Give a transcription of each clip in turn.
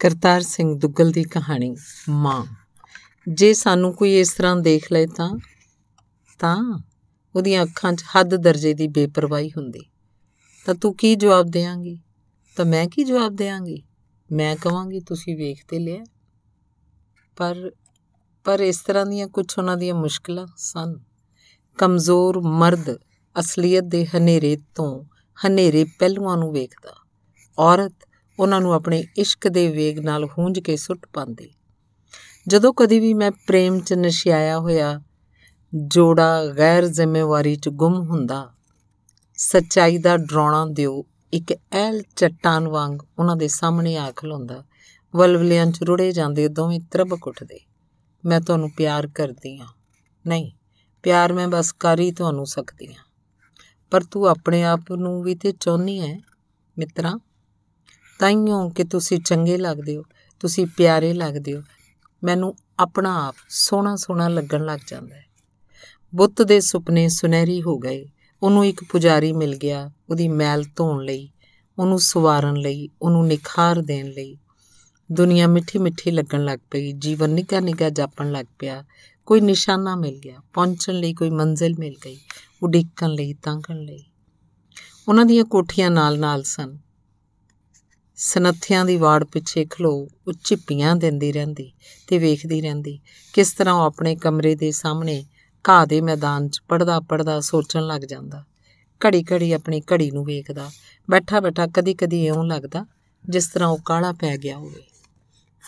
ਕਰਤਾਰ ਸਿੰਘ ਦੁੱਗਲ ਦੀ ਕਹਾਣੀ ਮਾਂ ਜੇ ਸਾਨੂੰ ਕੋਈ ਇਸ ਤਰ੍ਹਾਂ ਦੇਖ ਲਏ ਤਾਂ ਤਾਂ ਉਹਦੀਆਂ ਅੱਖਾਂ 'ਚ ਹੱਦ ਦਰਜੇ ਦੀ ਬੇਪਰਵਾਹੀ ਹੁੰਦੀ ਤਾਂ ਤੂੰ ਕੀ ਜਵਾਬ ਦੇਵਾਂਗੀ ਤਾਂ ਮੈਂ ਕੀ ਜਵਾਬ ਦੇਵਾਂਗੀ ਮੈਂ ਕਹਾਂਗੀ ਤੁਸੀਂ ਵੇਖ ਤੇ ਲਿਆ ਪਰ ਪਰ ਇਸ ਤਰ੍ਹਾਂ ਦੀਆਂ ਕੁਝ ਉਹਨਾਂ ਦੀਆਂ ਮੁਸ਼ਕਲਾਂ ਸਨ ਕਮਜ਼ੋਰ ਮਰਦ ਅਸਲੀਅਤ ਦੇ ਹਨੇਰੇ ਤੋਂ ਹਨੇਰੇ ਪਹਿਲੂਆਂ ਨੂੰ ਵੇਖਦਾ ਔਰਤ ਉਹਨਾਂ ਨੂੰ ਆਪਣੇ ਇਸ਼ਕ ਦੇ ਵੇਗ ਨਾਲ ਹੂੰਝ ਕੇ ਸੁੱਟ ਪਾਉਂਦੀ ਜਦੋਂ ਕਦੀ ਵੀ ਮੈਂ ਪ੍ਰੇਮ 'ਚ ਨਸ਼ਿਆਇਆ ਹੋਇਆ ਜੋੜਾ ਗੈਰ ਜ਼ਿੰਮੇਵਾਰੀ 'ਚ ਗੁੰਮ ਹੁੰਦਾ ਸੱਚਾਈ ਦਾ ਡਰਾਉਣਾ ਦਿਓ ਇੱਕ ਐਲ ਚਟਾਨ ਵਾਂਗ ਉਹਨਾਂ ਦੇ ਸਾਹਮਣੇ ਆ ਖਲੋਂਦਾ ਵਲਵਲਿਆਂ 'ਚ ਰੁੜੇ ਜਾਂਦੇ ਦੋਵੇਂ ਤਰਬਕ ਉੱਠਦੇ ਮੈਂ ਤੁਹਾਨੂੰ ਪਿਆਰ ਕਰਦੀ ਆ ਨਹੀਂ ਪਿਆਰ ਮੈਂ ਬਸ ਕਰ ਹੀ ਤੁਹਾਨੂੰ ਸਕਦੀ ਆ ਪਰ ਤੂੰ ਆਪਣੇ ਆਪ ਨੂੰ ਵੀ ਤੇ ਚਾਹਨੀ ਐ ਮਿੱਤਰਾ ਤਾਈਓ ਕਿ ਤੁਸੀਂ ਚੰਗੇ ਲੱਗਦੇ ਹੋ ਤੁਸੀਂ ਪਿਆਰੇ ਲੱਗਦੇ ਹੋ ਮੈਨੂੰ ਆਪਣਾ ਆਪ ਸੋਹਣਾ ਸੋਹਣਾ ਲੱਗਣ ਲੱਗ ਜਾਂਦਾ ਹੈ ਬੁੱਤ ਦੇ ਸੁਪਨੇ ਸੁਨਹਿਰੀ ਹੋ ਗਏ ਉਹਨੂੰ ਇੱਕ ਪੁਜਾਰੀ ਮਿਲ ਗਿਆ ਉਹਦੀ ਮੈਲ ਧੋਣ ਲਈ ਉਹਨੂੰ ਸਵਾਰਨ ਲਈ ਉਹਨੂੰ ਨਿਖਾਰ ਦੇਣ ਲਈ ਦੁਨੀਆ ਮਿੱਠੀ ਮਿੱਠੀ ਲੱਗਣ ਲੱਗ ਪਈ ਜੀਵਨ ਨਿਕਾ ਨਿਕਾ ਜਾਪਣ ਲੱਗ ਪਿਆ ਕੋਈ ਨਿਸ਼ਾਨਾ ਮਿਲ ਗਿਆ ਪਹੁੰਚਣ ਲਈ ਕੋਈ ਮੰਜ਼ਿਲ ਮਿਲ ਗਈ ਉਡੀਕਣ ਲਈ ਤੰਗਣ ਲਈ ਉਹਨਾਂ ਦੀਆਂ ਕੋਠੀਆਂ ਨਾਲ-ਨਾਲ ਸਨ ਸਨੱਥਿਆਂ ਦੀ ਵਾੜ ਪਿੱਛੇ ਖਲੋ ਉਹ ਚਿੱਪੀਆਂ ਦਿੰਦੀ ਰਹਿੰਦੀ ਤੇ ਵੇਖਦੀ ਰਹਿੰਦੀ ਕਿਸ ਤਰ੍ਹਾਂ ਉਹ ਆਪਣੇ ਕਮਰੇ ਦੇ ਸਾਹਮਣੇ ਘਾਹ ਦੇ ਮੈਦਾਨ 'ਚ ਪੜਦਾ ਪੜਦਾ ਸੋਚਣ ਲੱਗ ਜਾਂਦਾ ਘੜੀ ਘੜੀ ਆਪਣੀ ਘੜੀ ਨੂੰ ਵੇਖਦਾ ਬੈਠਾ ਬੈਠਾ ਕਦੀ ਕਦੀ ਇਉਂ ਲੱਗਦਾ ਜਿਸ ਤਰ੍ਹਾਂ ਉਹ ਕਾਲਾ ਪੈ ਗਿਆ ਹੋਵੇ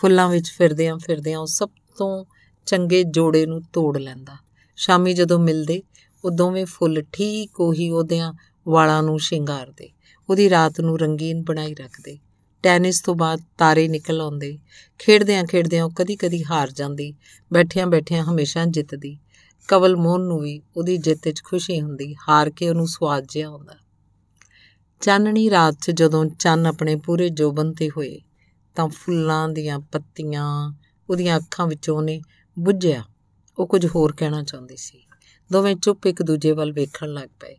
ਫੁੱਲਾਂ ਵਿੱਚ ਫਿਰਦਿਆਂ ਫਿਰਦਿਆਂ ਉਹ ਸਭ ਤੋਂ ਚੰਗੇ ਜੋੜੇ ਨੂੰ ਤੋੜ ਲੈਂਦਾ ਸ਼ਾਮੀ ਜਦੋਂ ਮਿਲਦੇ ਉਹ ਦੋਵੇਂ ਫੁੱਲ ਠੀਕ ਉਹੀ ਉਹਦਿਆਂ ਵਾਲਾਂ ਨੂੰ ਸ਼ਿੰਗਾਰਦੇ ਉਹਦੀ ਰਾਤ ਨੂੰ ਰੰਗੀਨ ਬਣਾਈ ਰੱਖਦੇ ਟੈਨਿਸ ਤੋਂ ਬਾਅਦ ਤਾਰੇ ਨਿਕਲ ਆਉਂਦੇ ਖੇਡਦਿਆਂ ਖੇਡਦਿਆਂ ਉਹ ਕਦੀ-ਕਦੀ ਹਾਰ ਜਾਂਦੀ ਬੈਠਿਆਂ-ਬੈਠਿਆਂ ਹਮੇਸ਼ਾ ਜਿੱਤਦੀ ਕਵਲ ਮੋਹਨ ਨੂੰ ਵੀ ਉਹਦੀ ਜਿੱਤ 'ਚ ਖੁਸ਼ੀ ਹੁੰਦੀ ਹਾਰ ਕੇ ਉਹਨੂੰ ਸਵਾਦ ਜਿਹਾ ਆਉਂਦਾ ਚਾਨਣੀ ਰਾਤ 'ਚ ਜਦੋਂ ਚੰਨ ਆਪਣੇ ਪੂਰੇ ਜੋਬਨ ਤੇ ਹੋਏ ਤਾਂ ਫੁੱਲਾਂ ਦੀਆਂ ਪੱਤੀਆਂ ਉਹਦੀਆਂ ਅੱਖਾਂ ਵਿੱਚੋਂ ਨੇ ਬੁੱਝਿਆ ਉਹ ਕੁਝ ਹੋਰ ਕਹਿਣਾ ਚਾਹੁੰਦੀ ਸੀ ਦੋਵੇਂ ਚੁੱਪ ਇੱਕ ਦੂਜੇ ਵੱਲ ਵੇਖਣ ਲੱਗ ਪਏ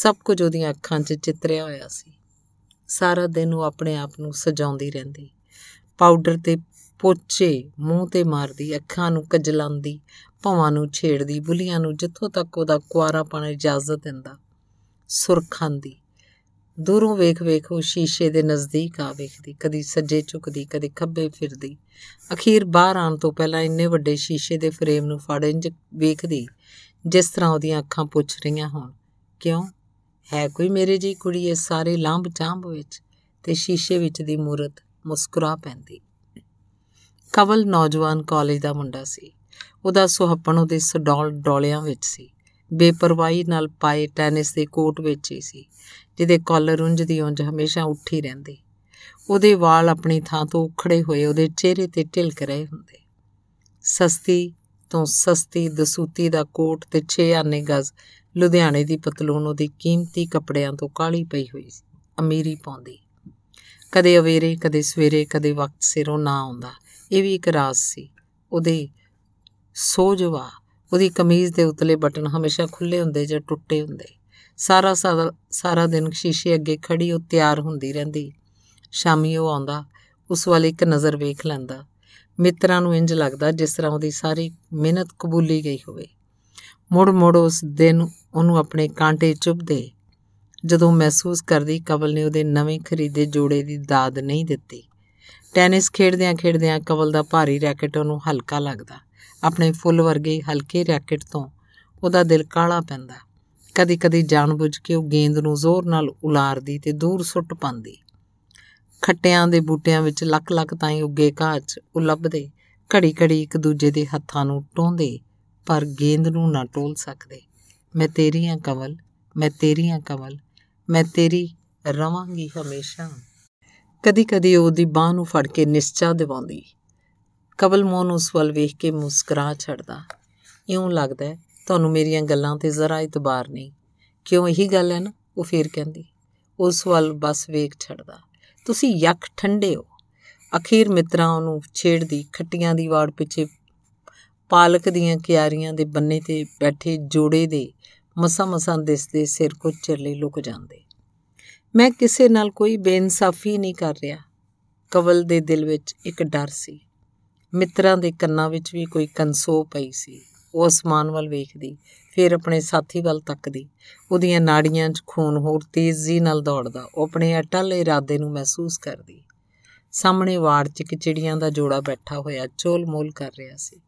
ਸਭ ਕੁਝ ਉਹਦੀਆਂ ਅੱਖਾਂ 'ਚ ਚਿੱਤਰਿਆ ਹੋਇਆ ਸੀ ਸਾਰਾ ਦਿਨ ਉਹ ਆਪਣੇ ਆਪ ਨੂੰ ਸਜਾਉਂਦੀ ਰਹਿੰਦੀ ਪਾਊਡਰ ਤੇ ਪੋਚੇ ਮੂੰਹ ਤੇ ਮਾਰਦੀ ਅੱਖਾਂ ਨੂੰ ਕਜਲਾਉਂਦੀ ਭਵਾਂ ਨੂੰ ਛੇੜਦੀ ਬੁਲੀਆਂ ਨੂੰ ਜਿੱਥੋਂ ਤੱਕ ਉਹਦਾ ਕੁਆਰਾਪਣ ਇਜਾਜ਼ਤ ਦਿੰਦਾ ਸੁਰਖਾਂਦੀ ਦੂਰੋਂ ਵੇਖ ਵੇਖ ਉਹ ਸ਼ੀਸ਼ੇ ਦੇ ਨਜ਼ਦੀਕ ਆ ਵੇਖਦੀ ਕਦੀ ਸੱਜੇ ਝੁਕਦੀ ਕਦੀ ਖੱਬੇ ਫਿਰਦੀ ਅਖੀਰ ਬਾਹਰ ਆਉਣ ਤੋਂ ਪਹਿਲਾਂ ਇੰਨੇ ਵੱਡੇ ਸ਼ੀਸ਼ੇ ਦੇ ਫਰੇਮ ਨੂੰ ਫੜ ਇੰਜ ਵੇਖਦੀ ਜਿਸ ਤਰ੍ਹਾਂ ਉਹਦੀਆਂ ਅੱਖਾਂ ਪੁੱਛ ਰਹੀਆਂ ਹੋਣ ਕਿਉਂ ਹੈ ਕੋਈ ਮੇਰੇ ਜੀ ਕੁੜੀ ਇਹ ਸਾਰੇ ਲਾਂਭ ਚਾਂਭ ਵਿੱਚ ਤੇ ਸ਼ੀਸ਼ੇ ਵਿੱਚ ਦੀ ਮੂਰਤ ਮੁਸਕਰਾ ਪੈਂਦੀ ਕਵਲ ਨੌਜਵਾਨ ਕਾਲਜ ਦਾ ਮੁੰਡਾ ਸੀ ਉਹਦਾ ਸੁਹੱਪਣ ਉਹਦੇ ਸਡੌਲ ਡੋਲਿਆਂ ਵਿੱਚ ਸੀ ਬੇਪਰਵਾਹੀ ਨਾਲ ਪਾਏ ਟੈਨਿਸ ਦੇ ਕੋਟ ਵਿੱਚ ਹੀ ਸੀ ਜਿਹਦੇ ਕਾਲਰ ਉਂਝ ਦੀ ਉਂਝ ਹਮੇਸ਼ਾ ਉੱਠੀ ਰਹਿੰਦੀ ਉਹਦੇ ਵਾਲ ਆਪਣੀ ਥਾਂ ਤੋਂ ਉਖੜੇ ਹੋਏ ਉਹਦੇ ਚਿਹਰੇ ਤੇ ਢਿਲਕ ਰਹੇ ਹੁੰਦੇ ਸਸਤੀ ਤੋਂ ਸਸਤੀ ਦਸੂਤੀ ਦਾ ਕੋਟ ਤੇ 6 ਆਨੇ ਗਜ਼ ਲੁਧਿਆਣੇ ਦੀ ਪਤਲੂਨ ਉਹਦੇ ਕੀਮਤੀ ਕੱਪੜਿਆਂ ਤੋਂ ਕਾਲੀ ਪਈ ਹੋਈ ਸੀ ਅਮੀਰੀ ਪਾਉਂਦੀ ਕਦੇ ਅਵੇਰੇ ਕਦੇ ਸਵੇਰੇ ਕਦੇ ਵਕਤ ਸਿਰੋਂ ਨਾ ਆਉਂਦਾ ਇਹ ਵੀ ਇੱਕ ਰਾਜ਼ ਸੀ ਉਹਦੇ ਸੋਜਵਾ ਉਹਦੀ ਕਮੀਜ਼ ਦੇ ਉਤਲੇ ਬਟਨ ਹਮੇਸ਼ਾ ਖੁੱਲੇ ਹੁੰਦੇ ਜਾਂ ਟੁੱਟੇ ਹੁੰਦੇ ਸਾਰਾ ਸਾਰਾ ਦਿਨ ਸ਼ੀਸ਼ੇ ਅੱਗੇ ਖੜੀ ਉਹ ਤਿਆਰ ਹੁੰਦੀ ਰਹਿੰਦੀ ਸ਼ਾਮੀ ਉਹ ਆਉਂਦਾ ਉਸ ਵੱਲ ਇੱਕ ਨਜ਼ਰ ਵੇਖ ਲੈਂਦਾ ਮਿੱਤਰਾਂ ਨੂੰ ਇੰਜ ਲੱਗਦਾ ਜਿਸ ਤਰ੍ਹਾਂ ਉਹਦੀ ਸਾਰੀ ਮਿਹਨਤ ਕਬੂਲੀ ਗਈ ਹੋਵੇ ਮੋੜ ਮੋੜ ਉਸ ਦਿਨ ਉਹਨੂੰ ਆਪਣੇ ਕਾਂਟੇ ਚੁਭਦੇ ਜਦੋਂ ਮਹਿਸੂਸ ਕਰਦੀ ਕਵਲ ਨੇ ਉਹਦੇ ਨਵੇਂ ਖਰੀਦੇ ਜੋੜੇ ਦੀ ਦਾਦ ਨਹੀਂ ਦਿੱਤੀ ਟੈਨਿਸ ਖੇਡਦਿਆਂ ਖੇਡਦਿਆਂ ਕਵਲ ਦਾ ਭਾਰੀ ਰੈਕਟ ਉਹਨੂੰ ਹਲਕਾ ਲੱਗਦਾ ਆਪਣੇ ਫੁੱਲ ਵਰਗੇ ਹਲਕੇ ਰੈਕਟ ਤੋਂ ਉਹਦਾ ਦਿਲ ਕਾਲਾ ਪੈਂਦਾ ਕਦੀ-ਕਦੀ ਜਾਣਬੁੱਝ ਕੇ ਉਹ ਗੇਂਦ ਨੂੰ ਜ਼ੋਰ ਨਾਲ ਉਲਾਰਦੀ ਤੇ ਦੂਰ ਸੁੱਟ ਪਾਉਂਦੀ ਖੱਟਿਆਂ ਦੇ ਬੂਟਿਆਂ ਵਿੱਚ ਲੱਕ-ਲੱਕ ਤਾਈ ਉੱਗੇ ਘਾਹ 'ਚ ਉਹ ਲੱਭਦੇ ਘੜੀ-ਘੜੀ ਇੱਕ ਦੂਜੇ ਦੇ ਹੱਥਾਂ ਨੂੰ ਟੋਂਦੇ ਪਰ ਗੇਂਦ ਨੂੰ ਨਾ ਟੋਲ ਸਕਦੇ ਮੈਂ ਤੇਰੀ ਆ ਕਮਲ ਮੈਂ ਤੇਰੀ ਆ ਕਮਲ ਮੈਂ ਤੇਰੀ ਰਵਾਂਗੀ ਹਮੇਸ਼ਾ ਕਦੀ-ਕਦੀ ਉਹਦੀ ਬਾਹ ਨੂੰ ਫੜ ਕੇ ਨਿਸ਼ਚਾ ਦਿਵਾਉਂਦੀ ਕਬਲ ਮੋਨ ਉਸ ਵੱਲ ਵੇਖ ਕੇ ਮੁਸਕਰਾ ਛੱਡਦਾ ਇਉਂ ਲੱਗਦਾ ਤੁਹਾਨੂੰ ਮੇਰੀਆਂ ਗੱਲਾਂ ਤੇ ਜ਼ਰਾ ਇਤਬਾਰ ਨਹੀਂ ਕਿਉਂ ਇਹੀ ਗੱਲ ਹੈ ਨਾ ਉਹ ਫੇਰ ਕਹਿੰਦੀ ਉਸ ਵੱਲ ਬਸ ਵੇਖ ਛੱਡਦਾ ਤੁਸੀਂ ਯਕ ਠੰਡੇ ਹੋ ਅਖੀਰ ਮਿੱਤਰਾਂ ਉਹਨੂੰ ਛੇੜਦੀ ਖੱਟੀਆਂ ਦੀ ਵਾੜ ਪਿੱਛੇ ਪਾਲਕ ਦੀਆਂ ਕਿਆਰੀਆਂ ਦੇ ਬੰਨੇ ਤੇ ਬੈਠੇ ਜੋੜੇ ਦੇ ਮਸਾ ਮਸਾ ਦਿਸਦੇ ਸਿਰ ਕੋ ਚਿਰ ਲੁਕ ਜਾਂਦੇ ਮੈਂ ਕਿਸੇ ਨਾਲ ਕੋਈ ਬੇਇਨਸਾਫੀ ਨਹੀਂ ਕਰ ਰਿਹਾ ਕਵਲ ਦੇ ਦਿਲ ਵਿੱਚ ਇੱਕ ਡਰ ਸੀ ਮਿੱਤਰਾਂ ਦੇ ਕੰਨਾਂ ਵਿੱਚ ਵੀ ਕੋਈ ਕੰਸੋ ਪਈ ਸੀ ਉਹ ਅਸਮਾਨ ਵੱਲ ਵੇਖਦੀ ਫਿਰ ਆਪਣੇ ਸਾਥੀ ਵੱਲ ਤੱਕਦੀ ਉਹਦੀਆਂ ਨਾੜੀਆਂ 'ਚ ਖੂਨ ਹੋਰ ਤੇਜ਼ੀ ਨਾਲ ਦੌੜਦਾ ਉਹ ਆਪਣੇ ਅਟਲ ਇਰਾਦੇ ਨੂੰ ਮਹਿਸੂਸ ਕਰਦੀ ਸਾਹਮਣੇ ਵਾੜ 'ਚ ਇੱਕ ਚਿੜੀਆਂ ਦਾ ਜੋੜਾ ਬੈਠਾ ਹੋਇਆ ਚੋਲ-ਮੋਲ ਕਰ ਰਿਹਾ ਸੀ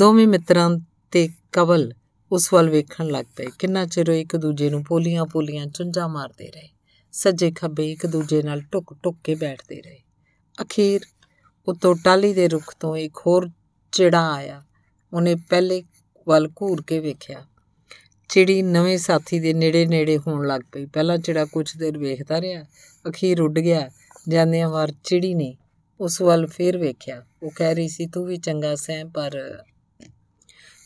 ਦੋਵੇਂ ਮਿੱਤਰਾਂ ਤੇ ਕਵਲ ਉਸ ਵੱਲ ਵੇਖਣ ਲੱਗ ਪਏ ਕਿੰਨਾ ਚਿਰ ਉਹ ਇੱਕ ਦੂਜੇ ਨੂੰ ਪੋਲੀਆਂ-ਪੋਲੀਆਂ ਚੁੰਝਾ ਮਾਰਦੇ ਰਹੇ ਸੱਜੇ ਖੱਬੇ ਇੱਕ ਦੂਜੇ ਨਾਲ ਟੁੱਕ-ਟੁੱਕ ਕੇ ਬੈਠਦੇ ਰਹੇ ਅਖੀਰ ਉਤੋਂ ਟਾਲੀ ਦੇ ਰੁੱਖ ਤੋਂ ਇੱਕ ਹੋਰ ਚਿੜਾ ਆਇਆ ਉਹਨੇ ਪਹਿਲੇ ਵੱਲ ਘੂਰ ਕੇ ਵੇਖਿਆ ਚਿੜੀ ਨਵੇਂ ਸਾਥੀ ਦੇ ਨੇੜੇ-ਨੇੜੇ ਹੋਣ ਲੱਗ ਪਈ ਪਹਿਲਾਂ ਚਿੜਾ ਕੁਝ ਦੇਰ ਵੇਖਦਾ ਰਿਹਾ ਅਖੀਰ ਉੱਡ ਗਿਆ ਜਾਂਦਿਆਂ ਵਾਰ ਚਿੜੀ ਨੇ ਉਸ ਵੱਲ ਫੇਰ ਵੇਖਿਆ ਉਹ ਕਹਿ ਰਹੀ ਸੀ ਤੂੰ ਵੀ ਚੰਗਾ ਸੈਂ ਪਰ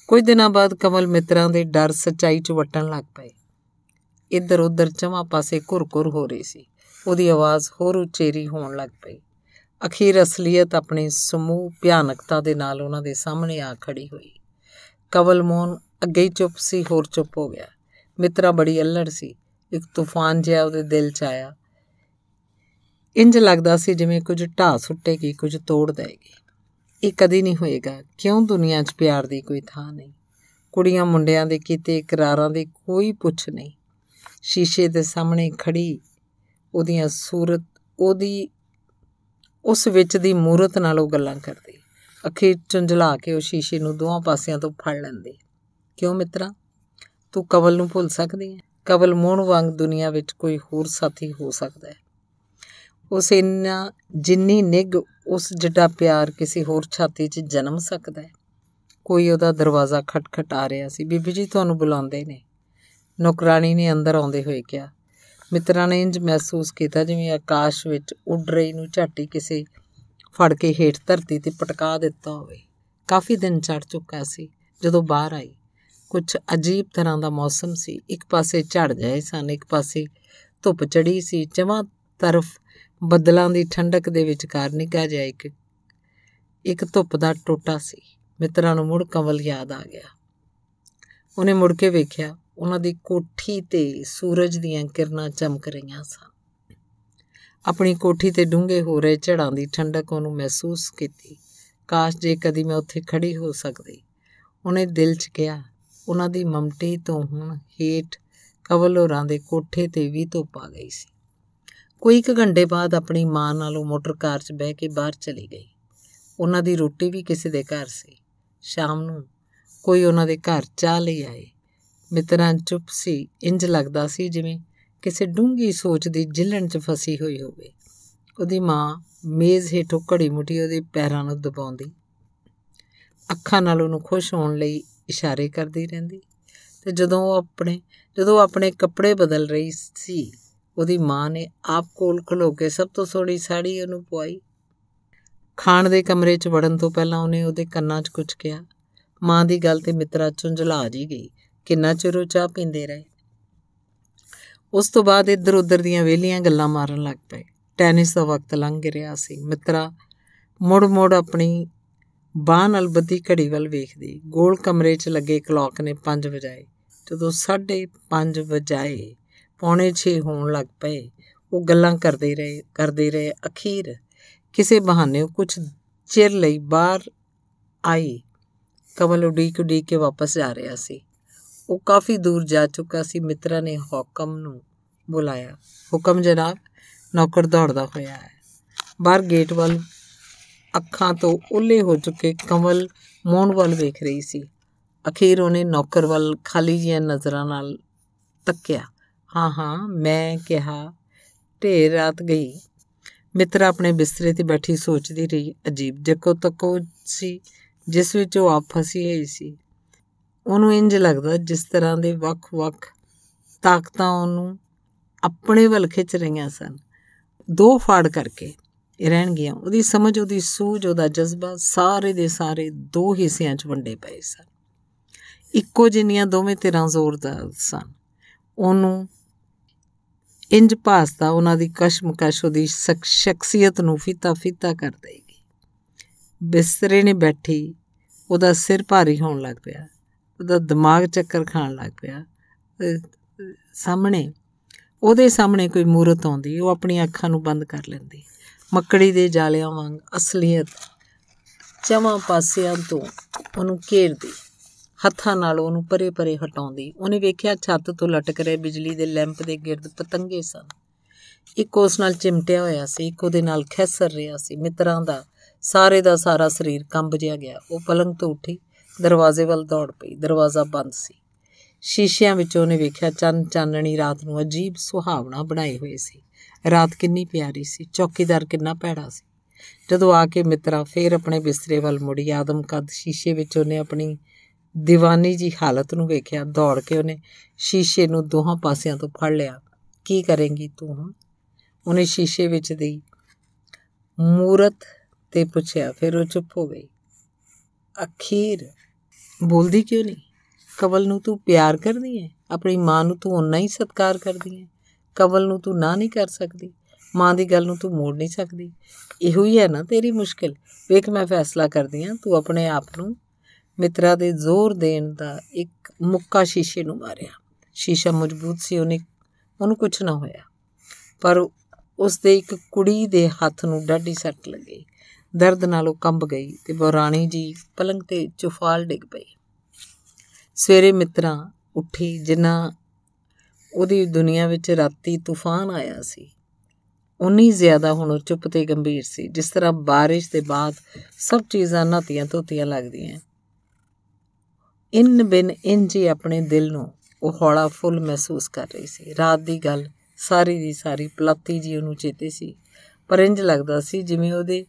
ਕੁਝ ਦਿਨਾਂ ਬਾਅਦ ਕਮਲ ਮਿੱਤਰਾਂ ਦੇ ਡਰ ਸੱਚਾਈ 'ਚ ਵਟਣ ਲੱਗ ਪਏ ਇੱਧਰ ਉੱਧਰ ਚਮਾ ਪਾਸੇ ਘੁਰ-ਘੁਰ ਹੋ ਰਹੀ ਸੀ ਉਹਦੀ ਆਵਾਜ਼ ਹੋਰ ਉਚੇਰੀ ਹੋਣ ਲੱਗ ਪਈ ਅਖੀਰ ਅਸਲੀਅਤ ਆਪਣੇ ਸਮੂਹ ਭਿਆਨਕਤਾ ਦੇ ਨਾਲ ਉਹਨਾਂ ਦੇ ਸਾਹਮਣੇ ਆ ਖੜੀ ਹੋਈ ਕਵਲ ਮੋਨ ਅੱਗੇ ਹੀ ਚੁੱਪ ਸੀ ਹੋਰ ਚੁੱਪ ਹੋ ਗਿਆ ਮਿੱਤਰਾ ਬੜੀ ਅਲੜ ਸੀ ਇੱਕ ਤੂਫਾਨ ਜਿਹਾ ਉਹਦੇ ਦਿਲ 'ਚ ਆਇਆ ਇੰਜ ਲੱਗਦਾ ਸੀ ਜਿਵੇਂ ਕੁਝ ਢਾਹ ਸੁੱਟੇਗੀ ਕੁਝ ਤੋੜ ਦੇਗੀ ਇਹ ਕਦੀ ਨਹੀਂ ਹੋਏਗਾ ਕਿਉਂ ਦੁਨੀਆ 'ਚ ਪਿਆਰ ਦੀ ਕੋਈ ਥਾਂ ਨਹੀਂ ਕੁੜੀਆਂ ਮੁੰਡਿਆਂ ਦੇ ਕੀਤੇ ਇਕਰਾਰਾਂ ਦੀ ਕੋਈ ਪੁੱਛ ਨਹੀਂ ਸ਼ੀਸ਼ੇ ਦੇ ਸਾਹਮਣੇ ਖੜੀ ਉਹਦੀਆਂ ਸੂਰਤ ਉਹਦੀ ਉਸ ਵਿੱਚ ਦੀ ਮੂਰਤ ਨਾਲ ਉਹ ਗੱਲਾਂ ਕਰਦੀ ਅੱਖੇ ਚੁੰਝਲਾ ਕੇ ਉਹ ਸ਼ੀਸ਼ੇ ਨੂੰ ਦੋਹਾਂ ਪਾਸਿਆਂ ਤੋਂ ਫੜ ਲੈਂਦੀ ਕਿਉਂ ਮਿੱਤਰਾ ਤੂੰ ਕਵਲ ਨੂੰ ਭੁੱਲ ਸਕਦੀ ਹੈ ਕਵਲ ਮੋਹਣ ਵਾਂਗ ਦੁਨੀਆ ਵਿੱਚ ਕੋਈ ਹੋਰ ਸਾਥੀ ਹੋ ਸਕਦਾ ਹੈ ਉਸ ਇੰਨਾ ਜਿੰਨੀ ਨਿਗ ਉਸ ਜਿਹੜਾ ਪਿਆਰ ਕਿਸੇ ਹੋਰ ਛਾਤੀ 'ਚ ਜਨਮ ਸਕਦਾ ਹੈ ਕੋਈ ਉਹਦਾ ਦਰਵਾਜ਼ਾ ਖਟਖਟਾ ਰਿਹਾ ਸੀ ਬੀਬੀ ਜੀ ਤੁਹਾਨੂੰ ਬੁਲਾਉਂਦੇ ਨੇ ਨੌਕਰਾਨੀ ਨੇ ਅੰਦਰ ਆਉਂਦੇ ਹੋਏ ਕਿਹਾ ਮਿੱਤਰਾਂ ਨੇ ਇੰਜ ਮਹਿਸੂਸ ਕੀਤਾ ਜਿਵੇਂ ਆਕਾਸ਼ ਵਿੱਚ ਉੱਡ ਰਹੀ ਨੂੰ ਝਾਟੀ ਕਿਸੇ ਫੜ ਕੇ ਹੇਠ ਧਰਤੀ ਤੇ ਪਟਕਾ ਦਿੱਤਾ ਹੋਵੇ ਕਾਫੀ ਦਿਨ ਚੜ ਚੁੱਕਾ ਸੀ ਜਦੋਂ ਬਾਹਰ ਆਈ ਕੁਝ ਅਜੀਬ ਤਰ੍ਹਾਂ ਦਾ ਮੌਸਮ ਸੀ ਇੱਕ ਪਾਸੇ ਝੜ ਜਾਏ ਸਨ ਇੱਕ ਪਾਸੇ ਧੁੱਪ ਚੜੀ ਸੀ ਜਮਾਂ ਤਰਫ ਬੱਦਲਾਂ ਦੀ ਠੰਡਕ ਦੇ ਵਿਚਕਾਰ ਨਿਕਾ ਜਿਹਾ ਇੱਕ ਇੱਕ ਧੁੱਪ ਦਾ ਟੋਟਾ ਸੀ ਮਿੱਤਰਾਂ ਨੂੰ ਮੁੜ ਕਮਲ ਯਾਦ ਆ ਗਿਆ ਉਹਨੇ ਮੁੜ ਕੇ ਵੇਖਿਆ ਉਹਨਾਂ ਦੀ ਕੋਠੀ ਤੇ ਸੂਰਜ ਦੀਆਂ ਕਿਰਨਾਂ ਚਮਕ ਰਹੀਆਂ ਸਨ ਆਪਣੀ ਕੋਠੀ ਤੇ ਡੂੰਘੇ ਹੋ ਰਹੇ ਝੜਾਂ ਦੀ ਠੰਡਕ ਉਹਨੂੰ ਮਹਿਸੂਸ ਕੀਤੀ ਕਾਸ਼ ਜੇ ਕਦੀ ਮੈਂ ਉੱਥੇ ਖੜੀ ਹੋ ਸਕਦੀ ਉਹਨੇ ਦਿਲ 'ਚ ਕਿਹਾ ਉਹਨਾਂ ਦੀ ਮਮਟੀ ਤੋਂ ਹੁਣ ਹੇਠ ਕਵਲ ਹੋਰਾਂ ਦੇ ਕੋਠੇ ਤੇ ਵੀ ਧੁੱਪ ਆ ਗਈ ਸੀ ਕੋਈ ਇੱਕ ਘੰਟੇ ਬਾਅਦ ਆਪਣੀ ਮਾਂ ਨਾਲ ਉਹ ਮੋਟਰ ਕਾਰ 'ਚ ਬਹਿ ਕੇ ਬਾਹਰ ਚਲੀ ਗਈ ਉਹਨਾਂ ਦੀ ਰੋਟੀ ਵੀ ਕਿਸੇ ਦੇ ਘਰ ਸੀ ਸ਼ਾਮ ਨੂੰ ਕੋਈ ਉਹਨਾਂ ਦੇ ਘਰ ਚਾਹ ਲਈ ਆਏ ਮਿੱਤਰਾਂ ਚੁੱਪ ਸੀ ਇੰਜ ਲੱਗਦਾ ਸੀ ਜਿਵੇਂ ਕਿਸੇ ਡੂੰਗੀ ਸੋਚ ਦੀ ਜਿਲਣ 'ਚ ਫਸੀ ਹੋਈ ਹੋਵੇ ਉਹਦੀ ਮਾਂ ਮੇਜ਼ ਹੇਠੋਂ ਘੜੀ ਮੁਟੀ ਉਹਦੇ ਪੈਰਾਂ ਨੂੰ ਦਬਾਉਂਦੀ ਅੱਖਾਂ ਨਾਲ ਉਹਨੂੰ ਖੁਸ਼ ਹੋਣ ਲਈ ਇਸ਼ਾਰੇ ਕਰਦੀ ਰਹਿੰਦੀ ਤੇ ਜਦੋਂ ਉਹ ਆਪਣੇ ਜਦੋਂ ਆਪਣੇ ਕੱਪੜੇ ਬਦਲ ਰਹੀ ਸੀ ਉਹਦੀ ਮਾਂ ਨੇ ਆਪ ਕੋਲ ਖਲੋ ਕੇ ਸਭ ਤੋਂ ਸੋਹਣੀ ਸਾੜੀ ਉਹਨੂੰ ਪਵਾਈ ਖਾਣ ਦੇ ਕਮਰੇ 'ਚ ਵੜਨ ਤੋਂ ਪਹਿਲਾਂ ਉਹਨੇ ਉਹਦੇ ਕੰਨਾਂ 'ਚ ਕੁਝ ਕਿਹਾ ਮਾਂ ਦੀ ਗੱਲ ਤੇ ਮਿੱਤਰਾ ਚੁੰਝਲਾ ਜੀ ਗਈ ਕਿੰਨਾ ਚਿਰ ਉਹ ਚਾਹ ਪੀਂਦੇ ਰਹੇ ਉਸ ਤੋਂ ਬਾਅਦ ਇੱਧਰ ਉੱਧਰ ਦੀਆਂ ਵੇਲੀਆਂ ਗੱਲਾਂ ਮਾਰਨ ਲੱਗ ਪਏ ਟੈਨਿਸ ਦਾ ਵਕਤ ਲੰਘ ਰਿਹਾ ਸੀ ਮਿੱਤਰਾ ਮੋੜ ਮੋੜ ਆਪਣੀ ਬਾਹ ਨਾਲ ਬੱਦੀ ਘੜੀ ਵੱਲ ਵੇਖਦੀ ਗੋਲ ਕਮਰੇ 'ਚ ਲੱਗੇ ਕਲਾਕ ਨੇ 5 ਵਜਾਏ ਜਦੋਂ 5:30 ਵਜਾਏ ਪੌਣੇ 6 ਹੋਣ ਲੱਗ ਪਏ ਉਹ ਗੱਲਾਂ ਕਰਦੇ ਰਹੇ ਕਰਦੇ ਰਹੇ ਅਖੀਰ ਕਿਸੇ ਬਹਾਨੇ ਉਹ ਕੁਝ ਚਿਰ ਲਈ ਬਾਹਰ ਆਈ ਕਮਲ ਉਡੀਕ ਉਡੀਕ ਕੇ ਵਾਪਸ ਜਾ ਰਿਹਾ ਸੀ ਉਹ ਕਾਫੀ ਦੂਰ ਜਾ ਚੁੱਕਾ ਸੀ ਮਿੱਤਰਾ ਨੇ ਹੁਕਮ ਨੂੰ ਬੁਲਾਇਆ ਹੁਕਮ ਜਨਾਬ ਨੌਕਰ ਦੌੜਦਾ ਹੋਇਆ ਹੈ ਬਾਹਰ ਗੇਟ ਵੱਲ ਅੱਖਾਂ ਤੋਂ ਉੱਲੇ ਹੋ ਚੁੱਕੇ ਕਮਲ ਮੌਨ ਵੱਲ ਵੇਖ ਰਹੀ ਸੀ ਅਖੀਰ ਉਹਨੇ ਨੌਕਰ ਵੱਲ ਖਾਲੀ ਜੀਆਂ ਨਜ਼ਰਾਂ ਨਾਲ ਤੱਕਿਆ ਹਾਂ ਹਾਂ ਮੈਂ ਕਿਹਾ ਢੇਰ ਰਾਤ ਗਈ ਮਿੱਤਰ ਆਪਣੇ ਬਿਸਤਰੇ ਤੇ ਬੈਠੀ ਸੋਚਦੀ ਰਹੀ ਅਜੀਬ ਜਿਕੋ ਤਕੋ ਸੀ ਜਿਸ ਵਿੱਚ ਉਹ ਆਪ ਫਸੀ ਹੋਈ ਸੀ ਉਹਨੂੰ ਇੰਜ ਲੱਗਦਾ ਜਿਸ ਤਰ੍ਹਾਂ ਦੇ ਵੱਖ-ਵੱਖ ਤਾਕਤਾਂ ਉਹਨੂੰ ਆਪਣੇ ਵੱਲ ਖਿੱਚ ਰਹੀਆਂ ਸਨ ਦੋ ਫਾੜ ਕਰਕੇ ਇਹ ਰਹਿਣ ਗਿਆ ਉਹਦੀ ਸਮਝ ਉਹਦੀ ਸੂਝ ਉਹਦਾ ਜਜ਼ਬਾ ਸਾਰੇ ਦੇ ਸਾਰੇ ਦੋ ਹਿੱਸਿਆਂ 'ਚ ਵੰਡੇ ਪਏ ਸਨ ਇੱਕੋ ਜਿੰਨੀਆਂ ਦੋਵੇਂ ਧਿਰਾਂ ਜ਼ੋਰਦਾਰ ਸਨ ਉਹਨੂੰ ਇੰਜ ਭਾਸਤਾ ਉਹਨਾਂ ਦੀ ਕਸ਼ਮਕਸ਼ ਉਹਦੀ ਸ਼ਖਸੀਅਤ ਨੂੰ ਫੀਤਾ ਫੀਤਾ ਕਰ ਦੇਗੀ ਬਿਸਤਰੇ ਨੇ ਬੈਠੀ ਉਹਦਾ ਸਿਰ ਭਾਰੀ ਹੋਣ ਲੱਗ ਪਿਆ ਉਹਦਾ ਦਿਮਾਗ ਚੱਕਰ ਖਾਣ ਲੱਗ ਪਿਆ ਸਾਹਮਣੇ ਉਹਦੇ ਸਾਹਮਣੇ ਕੋਈ ਮੂਰਤ ਆਉਂਦੀ ਉਹ ਆਪਣੀਆਂ ਅੱਖਾਂ ਨੂੰ ਬੰਦ ਕਰ ਲੈਂਦੀ ਮੱਕੜੀ ਦੇ ਜਾਲਿਆਂ ਵਾਂਗ ਅਸਲੀਅਤ ਚਮਾਂ ਪਾਸਿਆਂ ਤੋਂ ਉਹਨੂੰ ਘੇਰਦੀ ਹੱਥਾਂ ਨਾਲ ਉਹਨੂੰ ਪਰੇ-ਪਰੇ ਹਟਾਉਂਦੀ ਉਹਨੇ ਵੇਖਿਆ ਛੱਤ ਤੋਂ ਲਟਕ ਰਹੇ ਬਿਜਲੀ ਦੇ ਲੈਂਪ ਦੇ ਗਿਰਦ ਪਤੰਗੇ ਸਨ ਇੱਕ ਉਸ ਨਾਲ ਚਿਮਟਿਆ ਹੋਇਆ ਸੀ ਇੱਕ ਉਹਦੇ ਨਾਲ ਖੈਸਰ ਰਿਹਾ ਸੀ ਮਿੱਤਰਾਂ ਦਾ ਸਾਰੇ ਦਾ ਸਾਰਾ ਸਰੀਰ ਕੰਬ ਜਿਆ ਗਿਆ ਉਹ ਪਲੰਗ ਤੋਂ ਉੱਠੀ ਦਰਵਾਜ਼ੇ ਵੱਲ ਦੌੜ ਪਈ ਦਰਵਾਜ਼ਾ ਬੰਦ ਸੀ ਸ਼ੀਸ਼ਿਆਂ ਵਿੱਚ ਉਹਨੇ ਵੇਖਿਆ ਚੰਨ ਚਾਨਣੀ ਰਾਤ ਨੂੰ ਅਜੀਬ ਸੁਹਾਵਣਾ ਬਣਾਏ ਹੋਏ ਸੀ ਰਾਤ ਕਿੰਨੀ ਪਿਆਰੀ ਸੀ ਚੌਕੀਦਾਰ ਕਿੰਨਾ ਭੈੜਾ ਸੀ ਜਦੋਂ ਆ ਕੇ ਮਿੱਤਰਾ ਫੇਰ ਆਪਣੇ ਬਿਸਤਰੇ ਵੱਲ ਮੁੜੀ ਆਦਮ ਕਦ ਸ਼ੀਸ਼ੇ ਵਿੱਚ ਉਹਨੇ ਆਪਣੀ ਦੀਵਾਨੀ ਜੀ ਹਾਲਤ ਨੂੰ ਵੇਖਿਆ ਦੌੜ ਕੇ ਉਹਨੇ ਸ਼ੀਸ਼ੇ ਨੂੰ ਦੋਹਾਂ ਪਾਸਿਆਂ ਤੋਂ ਫੜ ਲਿਆ ਕੀ ਕਰੇਂਗੀ ਤੂੰ ਹੁਣ ਉਹਨੇ ਸ਼ੀਸ਼ੇ ਵਿੱਚ ਦੀ ਮੂਰਤ ਤੇ ਪੁੱਛਿਆ ਫਿਰ ਉਹ ਚੁੱਪ ਹੋ ਗਈ ਅਖੀਰ ਬੋਲਦੀ ਕਿਉਂ ਨਹੀਂ ਕਵਲ ਨੂੰ ਤੂੰ ਪਿਆਰ ਕਰਦੀ ਹੈ ਆਪਣੀ ਮਾਂ ਨੂੰ ਤੂੰ ਉਨਾ ਹੀ ਸਤਿਕਾਰ ਕਰਦੀ ਹੈ ਕਵਲ ਨੂੰ ਤੂੰ ਨਾ ਨਹੀਂ ਕਰ ਸਕਦੀ ਮਾਂ ਦੀ ਗੱਲ ਨੂੰ ਤੂੰ ਮੋੜ ਨਹੀਂ ਸਕਦੀ ਇਹੋ ਹੀ ਹੈ ਨਾ ਤੇਰੀ ਮੁਸ਼ਕਿਲ ਵੇਖ ਮੈਂ ਫੈਸਲਾ ਕਰਦੀ ਹਾਂ ਤੂੰ ਆਪਣੇ ਆਪ ਨੂੰ ਮਿੱਤਰਾ ਦੇ ਜ਼ੋਰ ਦੇਣ ਦਾ ਇੱਕ ਮੁੱਕਾ ਸ਼ੀਸ਼ੇ ਨੂੰ ਮਾਰਿਆ ਸ਼ੀਸ਼ਾ ਮਜ਼ਬੂਤ ਸੀ ਉਹਨੇ ਉਹਨੂੰ ਕੁਝ ਨਾ ਹੋਇਆ ਪਰ ਉਸ ਦੇ ਇੱਕ ਕੁੜੀ ਦੇ ਹੱਥ ਨੂੰ ਡਾਢੀ ਸੱਟ ਲੱਗੀ ਦਰਦ ਨਾਲ ਉਹ ਕੰਬ ਗਈ ਤੇ ਬੌਰਾਣੀ ਜੀ ਪਲੰਗ ਤੇ ਚੁਫਾਲ ਡਿੱਗ ਪਈ ਸਵੇਰੇ ਮਿੱਤਰਾ ਉੱਠੀ ਜਿਨ੍ਹਾਂ ਉਹਦੀ ਦੁਨੀਆ ਵਿੱਚ ਰਾਤੀ ਤੂਫਾਨ ਆਇਆ ਸੀ ਉਨੀ ਜ਼ਿਆਦਾ ਹੁਣ ਉਹ ਚੁੱਪ ਤੇ ਗੰਭੀਰ ਸੀ ਜਿਸ ਤਰ੍ਹਾਂ بارش ਦੇ ਬਾਅਦ ਸਭ ਚੀਜ਼ਾਂ ਨਾਤੀਆਂ ਧੋਤੀਆਂ ਲੱਗਦੀਆਂ ਇਨ ਬਿਨ ਇੰਜੀ ਆਪਣੇ ਦਿਲ ਨੂੰ ਉਹ ਹੌਲਾ ਫੁੱਲ ਮਹਿਸੂਸ ਕਰ ਰਹੀ ਸੀ ਰਾਤ ਦੀ ਗੱਲ ਸਾਰੀ ਦੀ ਸਾਰੀ ਪਲਤੀ ਜੀ ਉਹਨੂੰ ਚੇਤੇ ਸੀ ਪਰ ਇੰਜ ਲੱਗਦਾ ਸੀ ਜਿਵੇਂ ਉਹਦੇ